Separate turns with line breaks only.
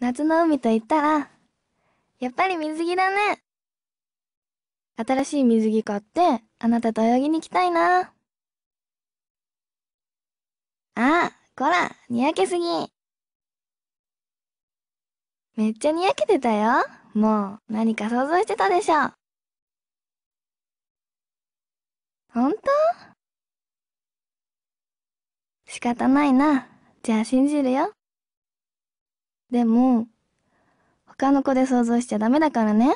夏の海と言ったら、やっぱり水着だね。新しい水着買って、あなたと泳ぎに行きたいな。あこら、にやけすぎ。めっちゃにやけてたよ。もう、何か想像してたでしょ。ほんと仕方ないな。じゃあ信じるよ。でも他の子で想像しちゃダメだからね。